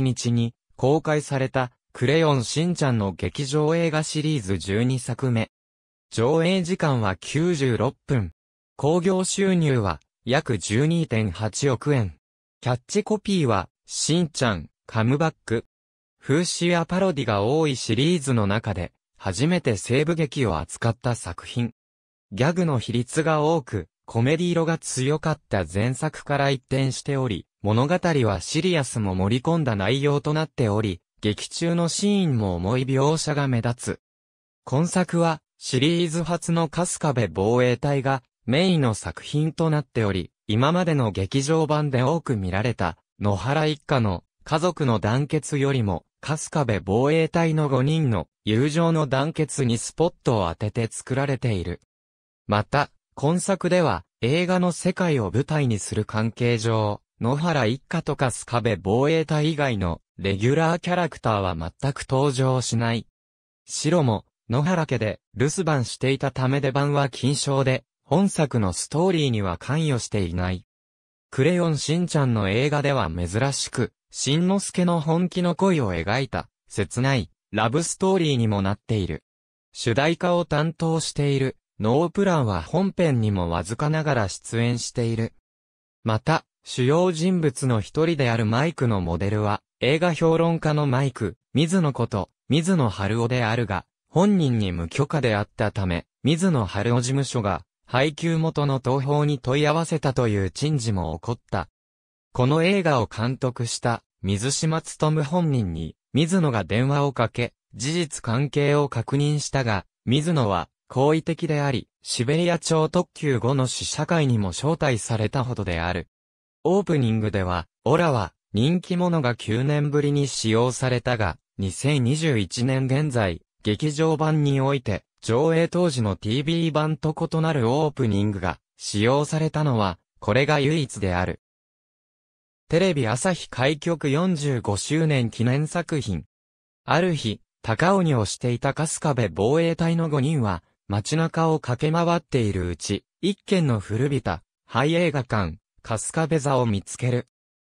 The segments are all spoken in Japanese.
日に公開されたクレヨンしんちゃんの劇場映画シリーズ12作目。上映時間は96分。興行収入は約12.8億円。キャッチコピーは、しんちゃん、カムバック。風刺やパロディが多いシリーズの中で、初めて西部劇を扱った作品。ギャグの比率が多く、コメディ色が強かった前作から一転しており、物語はシリアスも盛り込んだ内容となっており、劇中のシーンも重い描写が目立つ。今作は、シリーズ初のカスカベ防衛隊がメインの作品となっており、今までの劇場版で多く見られた、野原一家の家族の団結よりも、カスカベ防衛隊の5人の友情の団結にスポットを当てて作られている。また、今作では映画の世界を舞台にする関係上、野原一家とかスカベ防衛隊以外のレギュラーキャラクターは全く登場しない。白も野原家で留守番していたため出番は禁賞で、本作のストーリーには関与していない。クレヨンしんちゃんの映画では珍しく、しんのすけの本気の恋を描いた、切ない、ラブストーリーにもなっている。主題歌を担当している、ノープランは本編にもわずかながら出演している。また、主要人物の一人であるマイクのモデルは、映画評論家のマイク、水野こと、水野春夫であるが、本人に無許可であったため、水野春夫事務所が、配給元の東票に問い合わせたという陳事も起こった。この映画を監督した、水島務本人に、水野が電話をかけ、事実関係を確認したが、水野は、好意的であり、シベリア町特急後の試写会にも招待されたほどである。オープニングでは、オラは人気者が9年ぶりに使用されたが、2021年現在、劇場版において、上映当時の TV 版と異なるオープニングが使用されたのは、これが唯一である。テレビ朝日開局45周年記念作品。ある日、高鬼をしていた春日部防衛隊の5人は、街中を駆け回っているうち、一軒の古びた、廃映画館、カスカベザを見つける。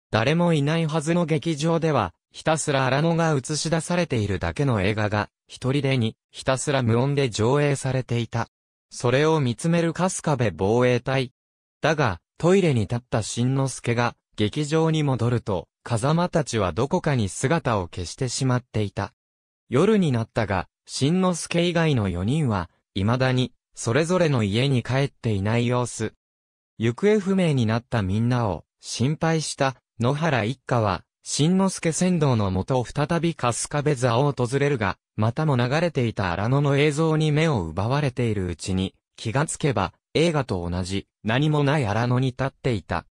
誰もいないはずの劇場では、ひたすら荒野が映し出されているだけの映画が、一人でに、ひたすら無音で上映されていた。それを見つめるカスカベ防衛隊。だが、トイレに立った新之助が、劇場に戻ると、風間たちはどこかに姿を消してしまっていた。夜になったが、新之助以外の4人は、未だに、それぞれの家に帰っていない様子。行方不明になったみんなを心配した野原一家は、新之助仙道のもと再び春日部座を訪れるが、またも流れていた荒野の映像に目を奪われているうちに、気がつけば、映画と同じ、何もない荒野に立っていた。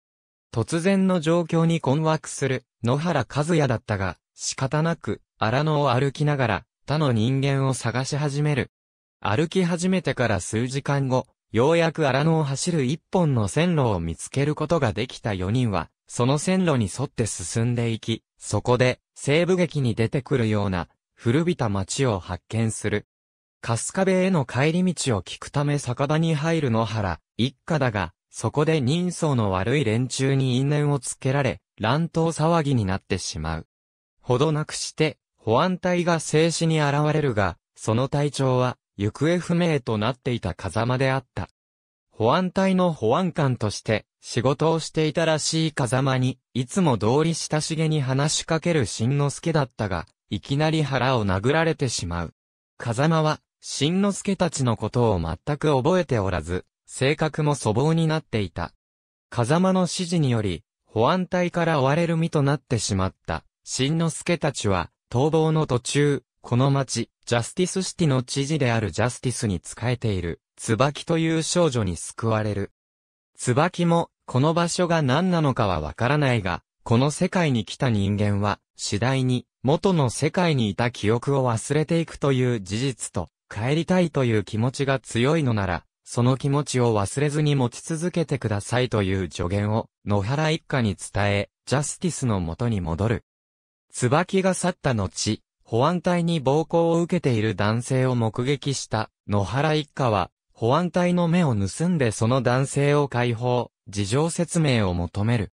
突然の状況に困惑する、野原和也だったが、仕方なく、荒野を歩きながら、他の人間を探し始める。歩き始めてから数時間後、ようやく荒野を走る一本の線路を見つけることができた4人は、その線路に沿って進んでいき、そこで、西部劇に出てくるような、古びた街を発見する。春日部への帰り道を聞くため酒場に入る野原、一家だが、そこで人相の悪い連中に因縁をつけられ、乱闘騒ぎになってしまう。ほどなくして、保安隊が静止に現れるが、その隊長は、行方不明となっていた風間であった。保安隊の保安官として仕事をしていたらしい風間に、いつも通り親しげに話しかける新之助だったが、いきなり腹を殴られてしまう。風間は、新之助たちのことを全く覚えておらず、性格も粗暴になっていた。風間の指示により、保安隊から追われる身となってしまった、新之助たちは、逃亡の途中、この町、ジャスティスシティの知事であるジャスティスに仕えている、椿という少女に救われる。椿も、この場所が何なのかはわからないが、この世界に来た人間は、次第に、元の世界にいた記憶を忘れていくという事実と、帰りたいという気持ちが強いのなら、その気持ちを忘れずに持ち続けてくださいという助言を野原一家に伝え、ジャスティスの元に戻る。椿が去った後、保安隊に暴行を受けている男性を目撃した野原一家は、保安隊の目を盗んでその男性を解放、事情説明を求める。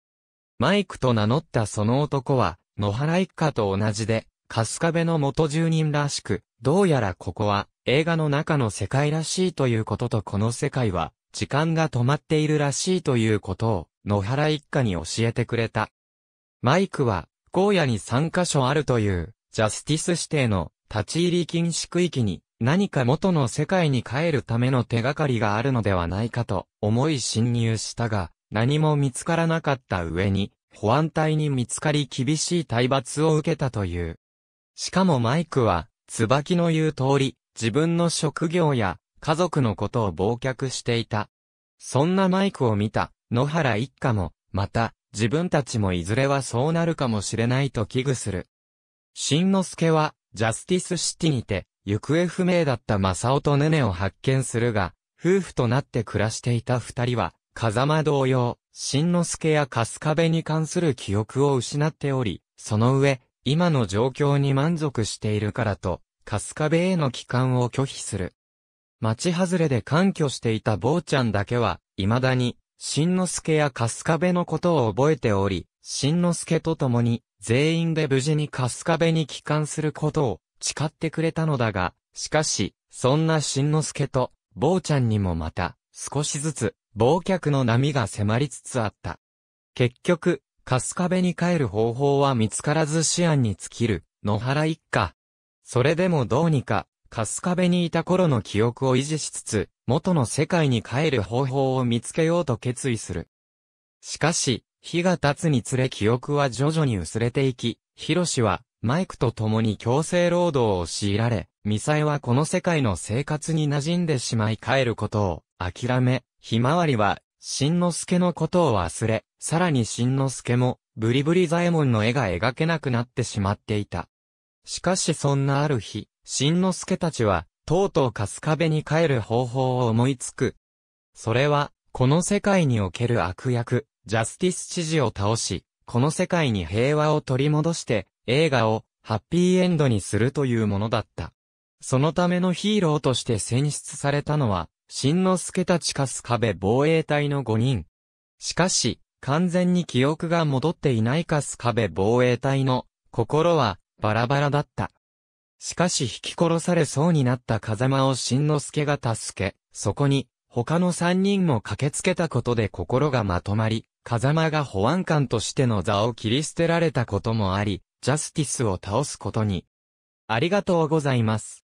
マイクと名乗ったその男は、野原一家と同じで、春日部の元住人らしく、どうやらここは映画の中の世界らしいということとこの世界は時間が止まっているらしいということを野原一家に教えてくれた。マイクは荒野に3カ所あるというジャスティス指定の立ち入り禁止区域に何か元の世界に帰るための手がかりがあるのではないかと思い侵入したが、何も見つからなかった上に、保安隊に見つかり厳しい体罰を受けたという。しかもマイクは、椿の言う通り、自分の職業や家族のことを忘却していた。そんなマイクを見た野原一家も、また、自分たちもいずれはそうなるかもしれないと危惧する。新之助は、ジャスティスシティにて、行方不明だった正オとネネを発見するが、夫婦となって暮らしていた二人は、風間同様、新之助や春日部に関する記憶を失っており、その上、今の状況に満足しているからと、春日部への帰還を拒否する。町外れで観挙していた坊ちゃんだけは、未だに、新之助や春日部のことを覚えており、新之助と共に、全員で無事に春日部に帰還することを誓ってくれたのだが、しかし、そんな新之助と、坊ちゃんにもまた、少しずつ、忘却の波が迫りつつあった。結局、春日部に帰る方法は見つからず思案に尽きる、野原一家。それでもどうにか、春日部にいた頃の記憶を維持しつつ、元の世界に帰る方法を見つけようと決意する。しかし、日が経つにつれ記憶は徐々に薄れていき、ヒロシは、マイクと共に強制労働を強いられ、ミサイはこの世界の生活に馴染んでしまい帰ることを諦め、ひまわりは、しんのすけのことを忘れ、さらにしんのすけも、ブリブリザエモンの絵が描けなくなってしまっていた。しかしそんなある日、しんのすけたちは、とうとう春日部に帰る方法を思いつく。それは、この世界における悪役、ジャスティス知事を倒し、この世界に平和を取り戻して、映画をハッピーエンドにするというものだった。そのためのヒーローとして選出されたのは、新之助たちかす壁防衛隊の5人。しかし、完全に記憶が戻っていないかす壁防衛隊の心はバラバラだった。しかし引き殺されそうになった風間を新之助が助け、そこに他の3人も駆けつけたことで心がまとまり、風間が保安官としての座を切り捨てられたこともあり、ジャスティスを倒すことに。ありがとうございます。